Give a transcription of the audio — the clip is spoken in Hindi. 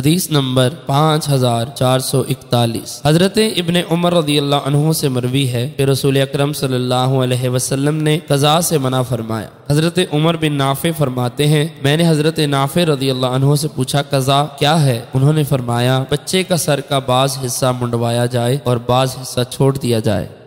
हदीस नंबर पाँच हजार चार सौ इकतालीस हजरत इबन उमर रदी अल्लाह से मरवी है कि रसूल अक्रम वसल्लम ने कजा से मना फरमाया हजरत उमर बिन नाफे फरमाते हैं मैंने हजरत नाफे रदी अल्लाह से पूछा कजा क्या है उन्होंने फरमाया बच्चे का सर का बाज हिस्सा मुंडवाया जाए और बाज हिस्सा छोड़ दिया जाए